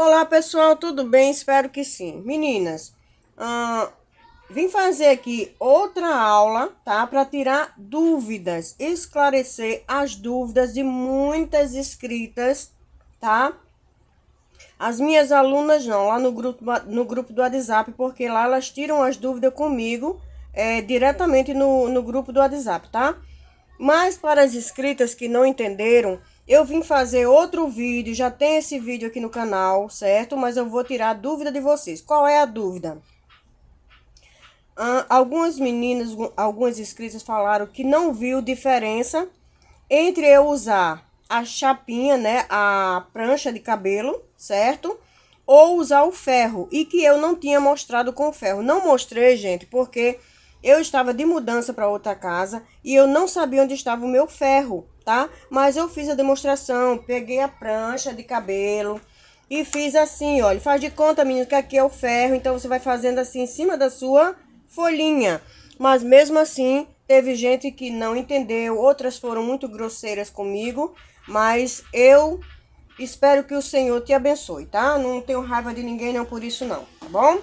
Olá pessoal, tudo bem? Espero que sim. Meninas, hum, vim fazer aqui outra aula, tá? Para tirar dúvidas, esclarecer as dúvidas de muitas inscritas, tá? As minhas alunas não, lá no grupo, no grupo do WhatsApp, porque lá elas tiram as dúvidas comigo é, diretamente no, no grupo do WhatsApp, tá? Mas para as inscritas que não entenderam, eu vim fazer outro vídeo, já tem esse vídeo aqui no canal, certo? Mas eu vou tirar a dúvida de vocês. Qual é a dúvida? Ah, algumas meninas, algumas inscritas falaram que não viu diferença entre eu usar a chapinha, né? A prancha de cabelo, certo? Ou usar o ferro. E que eu não tinha mostrado com o ferro. Não mostrei, gente, porque eu estava de mudança para outra casa e eu não sabia onde estava o meu ferro, tá? Mas eu fiz a demonstração, peguei a prancha de cabelo e fiz assim, olha, faz de conta, menino, que aqui é o ferro, então você vai fazendo assim em cima da sua folhinha. Mas mesmo assim, teve gente que não entendeu, outras foram muito grosseiras comigo, mas eu espero que o Senhor te abençoe, tá? Não tenho raiva de ninguém não por isso não, tá bom?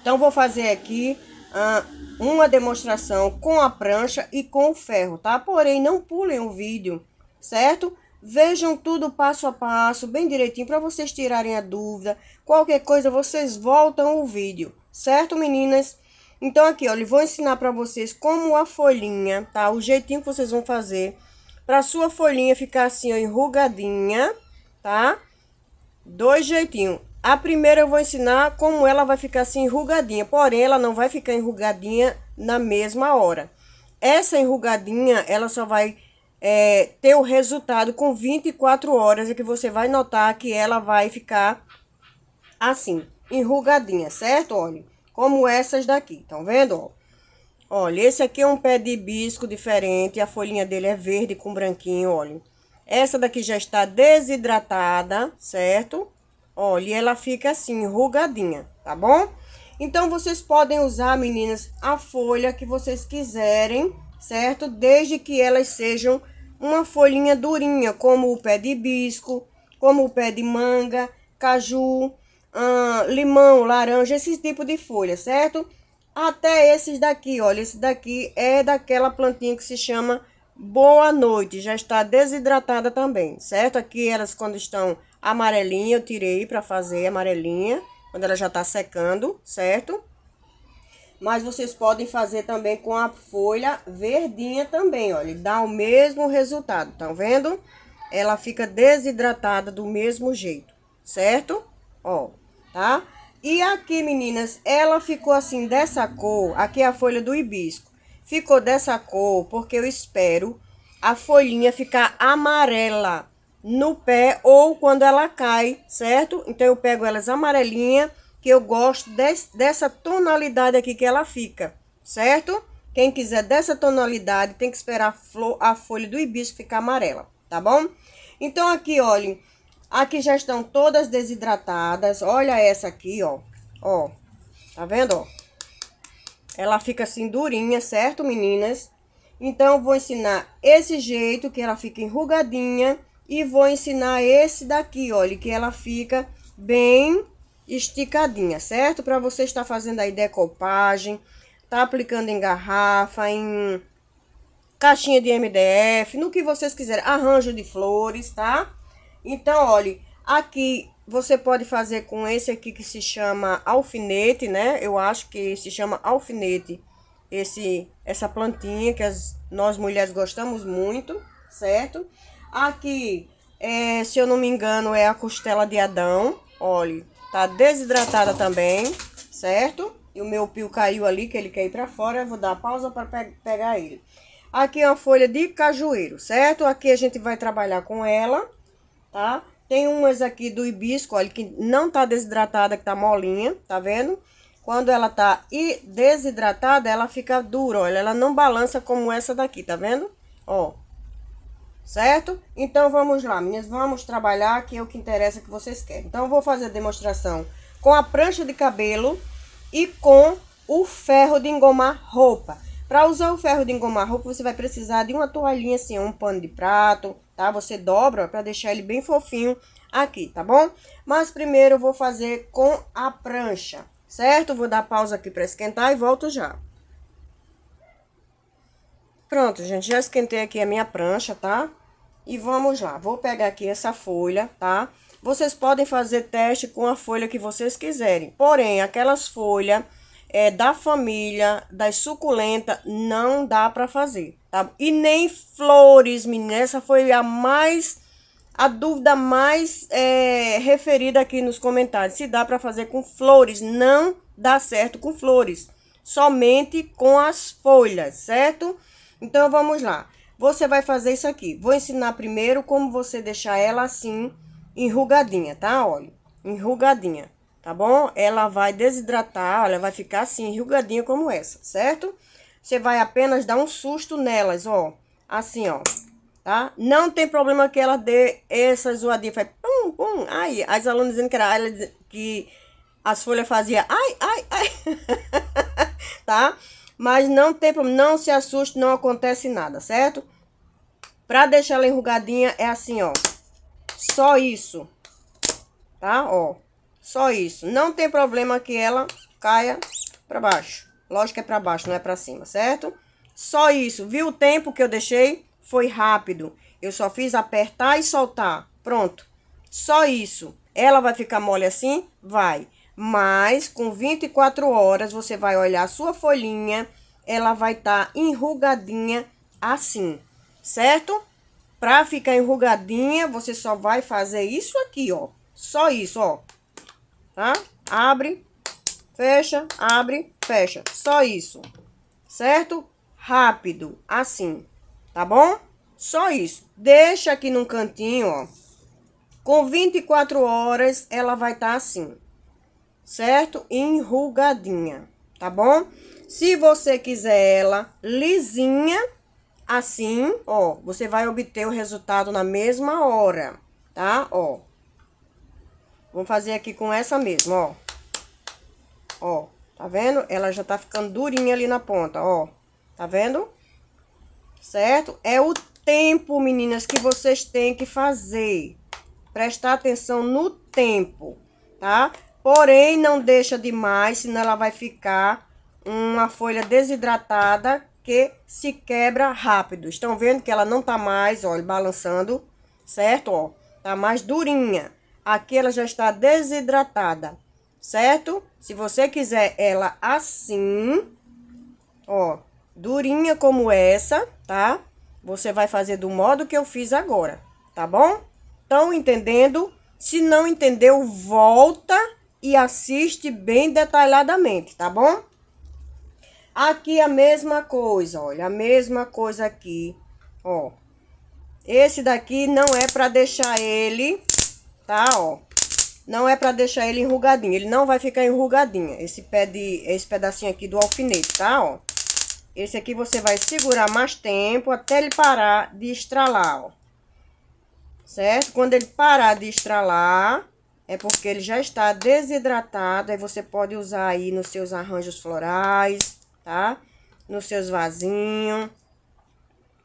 Então vou fazer aqui ah, uma demonstração com a prancha e com o ferro, tá? Porém, não pulem o vídeo, certo? Vejam tudo passo a passo, bem direitinho, para vocês tirarem a dúvida. Qualquer coisa, vocês voltam o vídeo, certo, meninas? Então, aqui, olha, vou ensinar para vocês como a folhinha, tá? O jeitinho que vocês vão fazer para sua folhinha ficar assim, ó, enrugadinha, tá? Dois jeitinhos a primeira eu vou ensinar como ela vai ficar assim enrugadinha, porém ela não vai ficar enrugadinha na mesma hora. Essa enrugadinha, ela só vai é, ter o resultado com 24 horas e é que você vai notar que ela vai ficar assim, enrugadinha, certo? Olha, como essas daqui, estão vendo? Olha, esse aqui é um pé de hibisco diferente, a folhinha dele é verde com branquinho, olha. Essa daqui já está desidratada, certo? Olha, e ela fica assim, enrugadinha, tá bom? Então, vocês podem usar, meninas, a folha que vocês quiserem, certo? Desde que elas sejam uma folhinha durinha, como o pé de hibisco, como o pé de manga, caju, ah, limão, laranja, esse tipo de folha, certo? Até esses daqui, olha, esse daqui é daquela plantinha que se chama Boa Noite, já está desidratada também, certo? Aqui elas quando estão Amarelinha eu tirei pra fazer amarelinha, quando ela já tá secando, certo? Mas vocês podem fazer também com a folha verdinha também, olha. Dá o mesmo resultado, tá vendo? Ela fica desidratada do mesmo jeito, certo? Ó, tá? E aqui, meninas, ela ficou assim dessa cor, aqui é a folha do hibisco. Ficou dessa cor porque eu espero a folhinha ficar amarela, no pé ou quando ela cai, certo? Então eu pego elas amarelinha, que eu gosto dessa tonalidade aqui que ela fica, certo? Quem quiser dessa tonalidade tem que esperar a, flor, a folha do hibisco ficar amarela, tá bom? Então aqui, olhem, aqui já estão todas desidratadas, olha essa aqui, ó, ó, tá vendo, ó? Ela fica assim durinha, certo, meninas? Então, eu vou ensinar esse jeito que ela fica enrugadinha, e vou ensinar esse daqui, olha, que ela fica bem esticadinha, certo? Para você estar fazendo aí decopagem, tá aplicando em garrafa, em caixinha de MDF, no que vocês quiserem, arranjo de flores, tá? Então, olha, aqui você pode fazer com esse aqui que se chama alfinete, né? Eu acho que se chama alfinete, esse, essa plantinha que as, nós mulheres gostamos muito, certo? Certo? Aqui, é, se eu não me engano, é a costela de Adão. Olha, tá desidratada também, certo? E o meu pio caiu ali, que ele quer ir pra fora. Eu vou dar pausa para pe pegar ele. Aqui é uma folha de cajueiro, certo? Aqui a gente vai trabalhar com ela, tá? Tem umas aqui do hibisco, olha, que não tá desidratada, que tá molinha, tá vendo? Quando ela tá desidratada, ela fica dura, olha. Ela não balança como essa daqui, tá vendo? Ó, certo? Então vamos lá, meninas, vamos trabalhar que é o que interessa que vocês querem. Então vou fazer a demonstração com a prancha de cabelo e com o ferro de engomar roupa. Para usar o ferro de engomar roupa, você vai precisar de uma toalhinha assim, um pano de prato, tá? Você dobra para deixar ele bem fofinho aqui, tá bom? Mas primeiro eu vou fazer com a prancha, certo? Vou dar pausa aqui para esquentar e volto já. Pronto, gente, já esquentei aqui a minha prancha, tá? E vamos lá, vou pegar aqui essa folha, tá? Vocês podem fazer teste com a folha que vocês quiserem. Porém, aquelas folhas é, da família, das suculentas, não dá pra fazer, tá? E nem flores, menina. Essa foi a mais... A dúvida mais é, referida aqui nos comentários. Se dá pra fazer com flores. Não dá certo com flores. Somente com as folhas, certo? Então vamos lá. Você vai fazer isso aqui. Vou ensinar primeiro como você deixar ela assim enrugadinha, tá? Olha, enrugadinha, tá bom? Ela vai desidratar, ela vai ficar assim enrugadinha como essa, certo? Você vai apenas dar um susto nelas, ó. Assim, ó. Tá? Não tem problema que ela dê essa zoadinha, faz pum, pum. Ai, as alunas dizendo que era ela que as folhas fazia ai, ai, ai. tá? mas não tem não se assuste, não acontece nada, certo? Pra deixar ela enrugadinha é assim, ó. Só isso. Tá? Ó. Só isso. Não tem problema que ela caia pra baixo. Lógico que é pra baixo, não é pra cima, certo? Só isso. Viu o tempo que eu deixei? Foi rápido. Eu só fiz apertar e soltar. Pronto. Só isso. Ela vai ficar mole assim? Vai mas com 24 horas você vai olhar a sua folhinha, ela vai estar tá enrugadinha assim, certo? Para ficar enrugadinha, você só vai fazer isso aqui, ó. Só isso, ó. Tá? Abre, fecha, abre, fecha. Só isso. Certo? Rápido, assim. Tá bom? Só isso. Deixa aqui num cantinho, ó. Com 24 horas, ela vai estar tá assim certo? Enrugadinha, tá bom? Se você quiser ela lisinha, assim, ó, você vai obter o resultado na mesma hora, tá? Ó. Vamos fazer aqui com essa mesmo, ó. Ó, tá vendo? Ela já tá ficando durinha ali na ponta, ó. Tá vendo? Certo? É o tempo, meninas, que vocês têm que fazer. Prestar atenção no tempo, tá? Porém, não deixa demais, senão ela vai ficar uma folha desidratada que se quebra rápido. Estão vendo que ela não tá mais, olha, balançando, certo? Ó, tá mais durinha. Aqui ela já está desidratada, certo? Se você quiser ela assim, ó, durinha como essa, tá? Você vai fazer do modo que eu fiz agora, tá bom? Estão entendendo? Se não entendeu, volta e assiste bem detalhadamente, tá bom? Aqui a mesma coisa, olha, a mesma coisa aqui, ó. Esse daqui não é para deixar ele, tá, ó. Não é para deixar ele enrugadinho, ele não vai ficar enrugadinho, esse pé de, esse pedacinho aqui do alfinete, tá, ó. Esse aqui você vai segurar mais tempo até ele parar de estralar, ó. Certo? Quando ele parar de estralar, é porque ele já está desidratado. Aí você pode usar aí nos seus arranjos florais, tá? Nos seus vasinhos,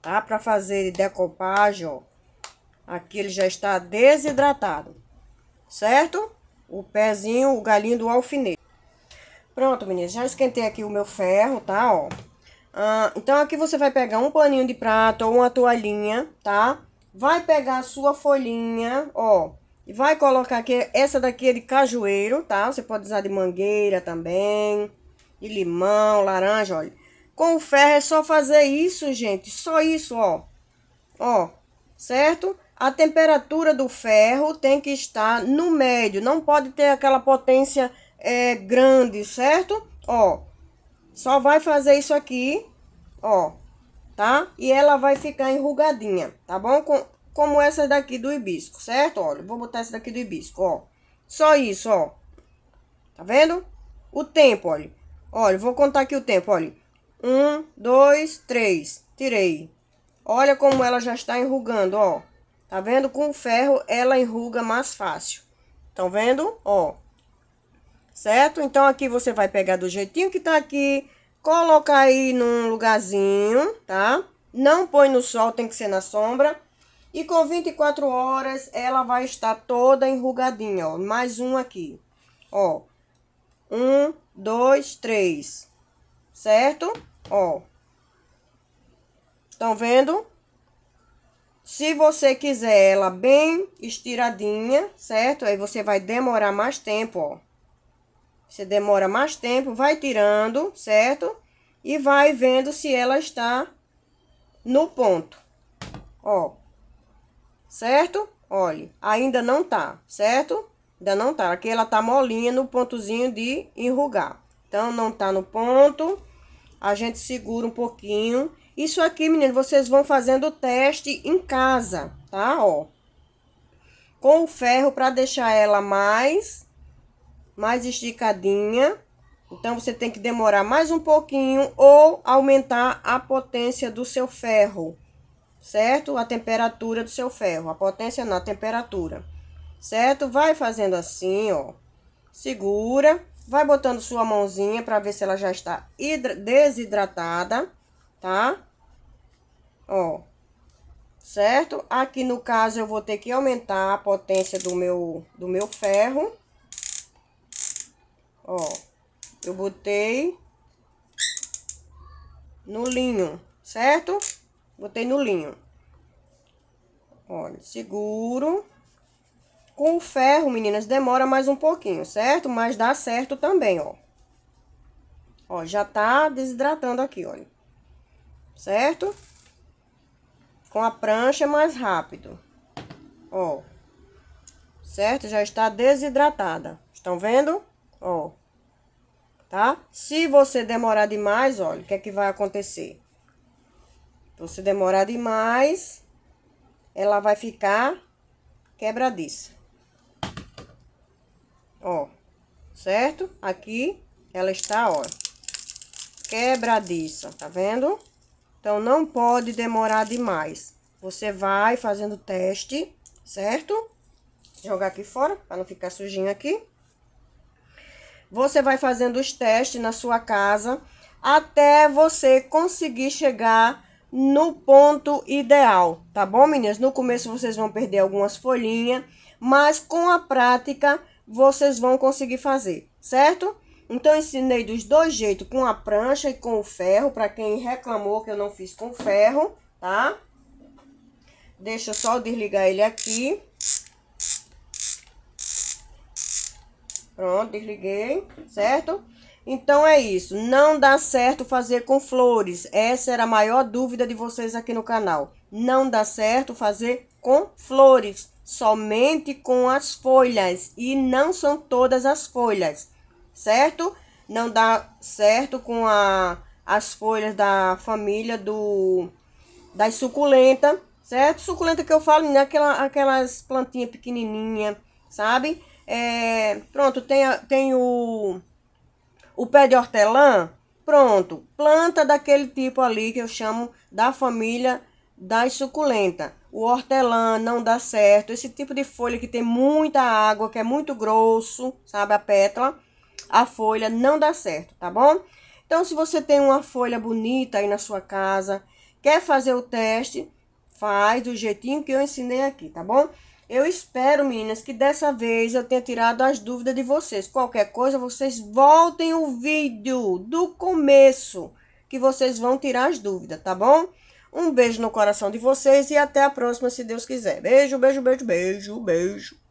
tá? Para fazer decopagem, ó. Aqui ele já está desidratado, certo? O pezinho, o galinho do alfinete. Pronto, meninas, já esquentei aqui o meu ferro, tá? Ó. Ah, então aqui você vai pegar um paninho de prato ou uma toalhinha, tá? Vai pegar a sua folhinha, ó e vai colocar aqui, essa daqui é de cajueiro, tá? Você pode usar de mangueira também, de limão, laranja, olha. Com o ferro é só fazer isso, gente, só isso, ó. Ó, certo? A temperatura do ferro tem que estar no médio, não pode ter aquela potência é, grande, certo? Ó, só vai fazer isso aqui, ó, tá? E ela vai ficar enrugadinha, tá bom? Com, como essa daqui do hibisco, certo? Olha, vou botar essa daqui do hibisco, ó. Só isso, ó. Tá vendo? O tempo, olha. Olha, vou contar aqui o tempo, olha. Um, dois, três. Tirei. Olha como ela já está enrugando, ó. Tá vendo? Com o ferro ela enruga mais fácil. Estão tá vendo? Ó. Certo? Então aqui você vai pegar do jeitinho que tá aqui, colocar aí num lugarzinho, tá? Não põe no sol, tem que ser na sombra. E com 24 horas ela vai estar toda enrugadinha, ó. Mais um aqui, ó. Um, dois, três, certo? Ó. Estão vendo? Se você quiser ela bem estiradinha, certo? Aí você vai demorar mais tempo, ó. Você demora mais tempo, vai tirando, certo? E vai vendo se ela está no ponto, ó certo? Olhe, ainda não tá, certo? Ainda não tá. Aqui ela tá molinha no pontozinho de enrugar. Então, não tá no ponto. A gente segura um pouquinho. Isso aqui, meninas, vocês vão fazendo o teste em casa, tá? Ó. Com o ferro para deixar ela mais mais esticadinha. Então, você tem que demorar mais um pouquinho ou aumentar a potência do seu ferro certo? A temperatura do seu ferro, a potência na temperatura, certo? Vai fazendo assim, ó. Segura, vai botando sua mãozinha para ver se ela já está desidratada, tá? Ó. Certo? Aqui no caso eu vou ter que aumentar a potência do meu do meu ferro. Ó. Eu botei no linho, certo? Botei no linho. Olha, seguro. Com o ferro, meninas, demora mais um pouquinho, certo? Mas dá certo também, ó. Ó, já tá desidratando aqui, olha. Certo? Com a prancha é mais rápido. Ó. Certo? Já está desidratada. Estão vendo? Ó. Tá? Se você demorar demais, olha, o que é que vai acontecer? Então, se demorar demais, ela vai ficar quebradiça. Ó, certo? Aqui ela está, ó, quebradiça, tá vendo? Então, não pode demorar demais. Você vai fazendo teste, certo? Jogar aqui fora, para não ficar sujinho aqui. Você vai fazendo os testes na sua casa, até você conseguir chegar no ponto ideal, tá bom, meninas? No começo vocês vão perder algumas folhinhas, mas com a prática vocês vão conseguir fazer, certo? Então, ensinei dos dois jeitos, com a prancha e com o ferro, para quem reclamou que eu não fiz com ferro, tá? Deixa eu só desligar ele aqui. Pronto, desliguei, certo? Então é isso, não dá certo fazer com flores. Essa era a maior dúvida de vocês aqui no canal. Não dá certo fazer com flores, somente com as folhas e não são todas as folhas, certo? Não dá certo com a, as folhas da família do das suculenta, certo? Suculenta que eu falo, né? Aquela, aquelas plantinhas pequenininha, sabe? É, pronto, tem, tem o o pé de hortelã, pronto, planta daquele tipo ali que eu chamo da família das suculentas. O hortelã não dá certo, esse tipo de folha que tem muita água, que é muito grosso, sabe, a pétala, a folha não dá certo, tá bom? Então, se você tem uma folha bonita aí na sua casa, quer fazer o teste, faz do jeitinho que eu ensinei aqui, tá bom? Eu espero, meninas, que dessa vez eu tenha tirado as dúvidas de vocês. Qualquer coisa, vocês voltem o vídeo do começo, que vocês vão tirar as dúvidas, tá bom? Um beijo no coração de vocês e até a próxima, se Deus quiser. Beijo, beijo, beijo, beijo, beijo.